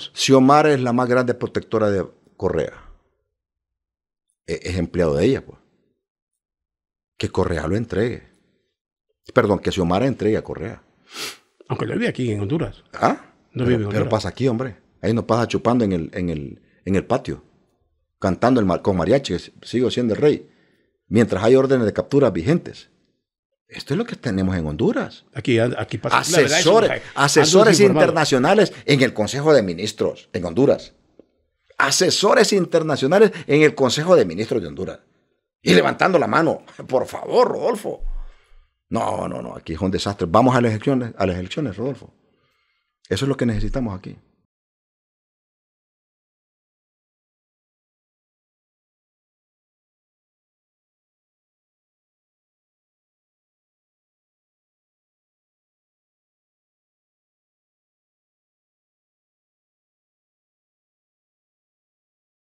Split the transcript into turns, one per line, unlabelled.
Si pues, Xiomara es la más grande protectora de Correa. E, es, empleado de ella, pues. Que Correa lo entregue. Perdón, que Xiomara entregue a Correa.
Aunque lo vive aquí en Honduras. ¿Ah?
No Pero pasa aquí, hombre. Ahí nos pasa chupando en el, en el, en el patio. Cantando el, con mariachi, sigo siendo el rey. Mientras hay órdenes de captura vigentes. Esto es lo que tenemos en Honduras. Aquí, aquí pasa. Asesores, asesores internacionales en el Consejo de Ministros en Honduras. Asesores internacionales en el Consejo de Ministros de Honduras. Y levantando la mano, por favor, Rodolfo. No, no, no, aquí es un desastre. Vamos a las elecciones, a las elecciones, Rodolfo. Eso es lo que necesitamos aquí.